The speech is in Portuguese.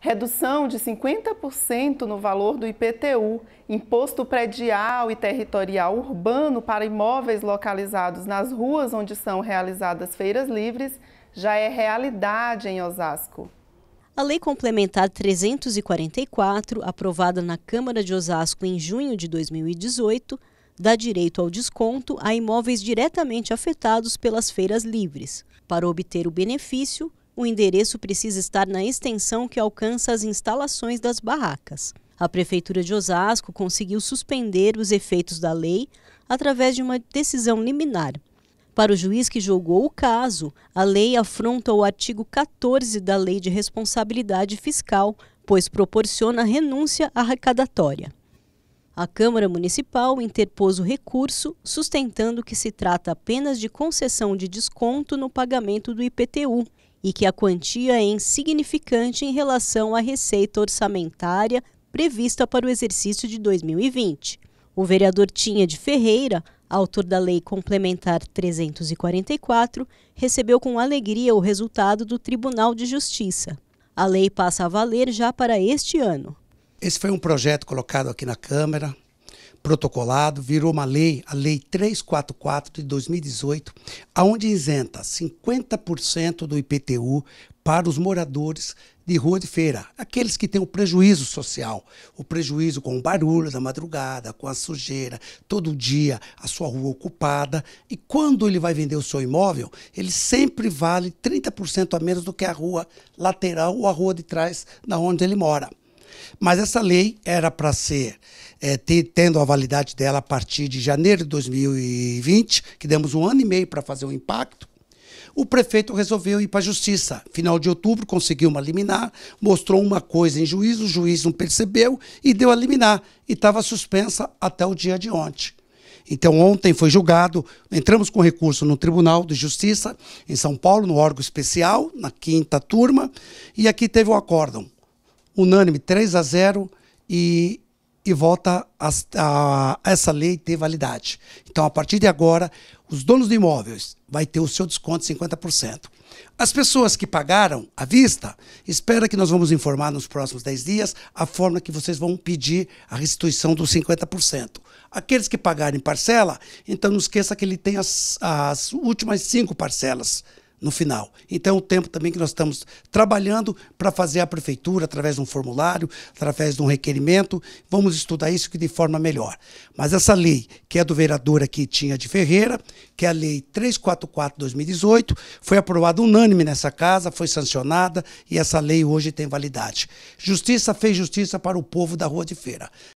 redução de 50% no valor do IPTU, imposto predial e territorial urbano para imóveis localizados nas ruas onde são realizadas feiras livres, já é realidade em Osasco. A Lei Complementar 344, aprovada na Câmara de Osasco em junho de 2018, dá direito ao desconto a imóveis diretamente afetados pelas feiras livres. Para obter o benefício, o endereço precisa estar na extensão que alcança as instalações das barracas. A Prefeitura de Osasco conseguiu suspender os efeitos da lei através de uma decisão liminar. Para o juiz que julgou o caso, a lei afronta o artigo 14 da Lei de Responsabilidade Fiscal, pois proporciona renúncia arrecadatória. A Câmara Municipal interpôs o recurso, sustentando que se trata apenas de concessão de desconto no pagamento do IPTU, e que a quantia é insignificante em relação à receita orçamentária prevista para o exercício de 2020. O vereador Tinha de Ferreira, autor da Lei Complementar 344, recebeu com alegria o resultado do Tribunal de Justiça. A lei passa a valer já para este ano. Esse foi um projeto colocado aqui na Câmara, protocolado, virou uma lei, a Lei 344 de 2018, aonde isenta 50% do IPTU para os moradores de rua de feira, aqueles que têm o prejuízo social, o prejuízo com o barulho da madrugada, com a sujeira, todo dia a sua rua ocupada. E quando ele vai vender o seu imóvel, ele sempre vale 30% a menos do que a rua lateral ou a rua de trás da onde ele mora. Mas essa lei era para ser, é, eh, ter, tendo a validade dela a partir de janeiro de 2020, que demos um ano e meio para fazer o impacto, o prefeito resolveu ir para a justiça. Final de outubro, conseguiu uma liminar, mostrou uma coisa em juízo, o juiz não percebeu e deu a liminar. E estava suspensa até o dia de ontem. Então, ontem foi julgado, entramos com recurso no Tribunal de Justiça, em São Paulo, no órgão especial, na quinta turma, e aqui teve o acórdão unânime, 3 a 0 e, e volta a, a, a essa lei ter validade. Então, a partir de agora, os donos de imóveis vai ter o seu desconto de 50%. As pessoas que pagaram à vista, espera que nós vamos informar nos próximos 10 dias a forma que vocês vão pedir a restituição dos 50%. Aqueles que pagarem parcela, então não esqueça que ele tem as, as últimas cinco parcelas no final. Então, é o tempo também que nós estamos trabalhando para fazer a prefeitura, através de um formulário, através de um requerimento, vamos estudar isso de forma melhor. Mas essa lei, que é do vereador aqui Tinha de Ferreira, que é a Lei 344-2018, foi aprovada unânime nessa casa, foi sancionada e essa lei hoje tem validade. Justiça fez justiça para o povo da Rua de Feira.